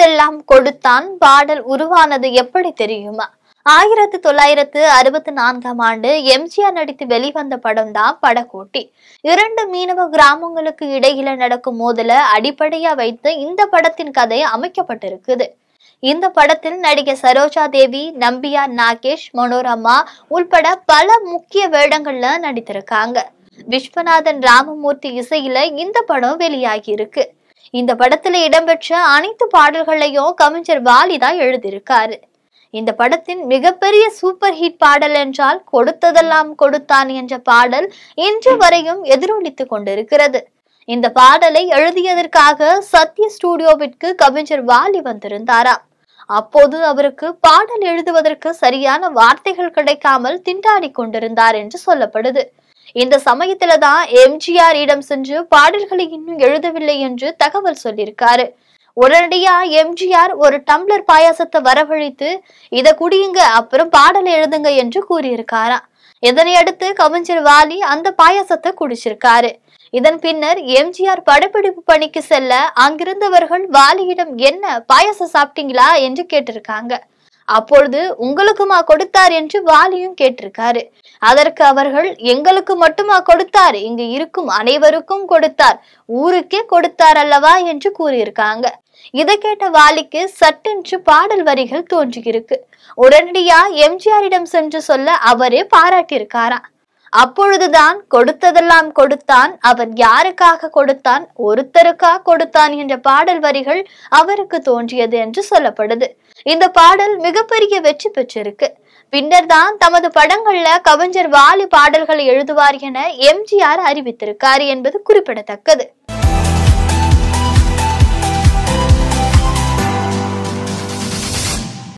எதெல்லாம் கொடுத்தான் பாடல் உருவானது எப்படி தெரியுமா ஆயிரத்தி தொள்ளாயிரத்து அறுபத்தி நான்காம் ஆண்டு எம்ஜிஆர் நடித்து வெளிவந்த படம் தான் படக்கோட்டி இரண்டு மீனவ கிராமங்களுக்கு இடையில நடக்கும் மோதல அடிப்படையா வைத்து இந்த படத்தின் கதை அமைக்கப்பட்டிருக்குது இந்த படத்தில் நடிகை சரோஜா தேவி நம்பியா நாகேஷ் மனோரமா உள்பட பல முக்கிய வேடங்கள்ல நடித்திருக்காங்க விஸ்வநாதன் ராமமூர்த்தி இசையில இந்த படம் வெளியாகி இருக்கு இந்த படத்துல இடம்பெற்ற அனைத்து பாடல்களையும் கவிஞர் வாலிதா எழுதியிருக்காரு இந்த படத்தின் மிகப்பெரிய சூப்பர் ஹிட் பாடல் என்றால் கொடுத்ததெல்லாம் கொடுத்தான் என்ற பாடல் இன்று வரையும் எதிரொலித்து கொண்டிருக்கிறது இந்த பாடலை எழுதியதற்காக சத்ய ஸ்டூடியோவிற்கு கவிஞர் வாலி வந்திருந்தாரா அப்போது அவருக்கு பாடல் எழுதுவதற்கு சரியான வார்த்தைகள் கிடைக்காமல் திண்டாடி கொண்டிருந்தார் என்று சொல்லப்படுது இந்த சமயத்துல தான் இடம் சென்று பாடல்களை இன்னும் எழுதவில்லை என்று தகவல் சொல்லியிருக்காரு உடனடியா எம்ஜிஆர் ஒரு டம்ளர் பாயாசத்தை வரவழைத்து இத குடியுங்க அப்புறம் பாடல் எழுதுங்க என்று கூறியிருக்காராம் இதனையடுத்து கவிஞர் வாலி அந்த பாயாசத்தை குடிச்சிருக்காரு இதன் பின்னர் எம்ஜிஆர் படப்பிடிப்பு பணிக்கு செல்ல அங்கிருந்தவர்கள் வாலியிடம் என்ன பாயாசம் சாப்பிட்டீங்களா என்று கேட்டிருக்காங்க அப்பொழுது உங்களுக்குமா கொடுத்தார் என்று வாலியும் கேட்டிருக்காரு அதற்கு அவர்கள் எங்களுக்கு மட்டுமா கொடுத்தார் இங்கு இருக்கும் அனைவருக்கும் கொடுத்தார் ஊருக்கே கொடுத்தார் அல்லவா என்று கூறியிருக்காங்க இதை கேட்ட வாலிக்கு சட்டென்று பாடல் வரிகள் தோன்றியிருக்கு உடனடியா எம்ஜிஆரிடம் சென்று சொல்ல அவரே பாராட்டியிருக்காராம் அப்பொழுதுதான் கொடுத்ததெல்லாம் கொடுத்தான் அவன் யாருக்காக கொடுத்தான் ஒருத்தருக்கா கொடுத்தான் என்ற பாடல் வரிகள் அவருக்கு தோன்றியது என்று சொல்லப்படுது இந்த பாடல் மிகப்பெரிய வெற்றி பெற்றிருக்கு பின்னர் தான் தமது படங்கள்ல கவிஞர் வாலி பாடல்களை எழுதுவார் என எம்ஜிஆர் அறிவித்திருக்கார் என்பது குறிப்பிடத்தக்கது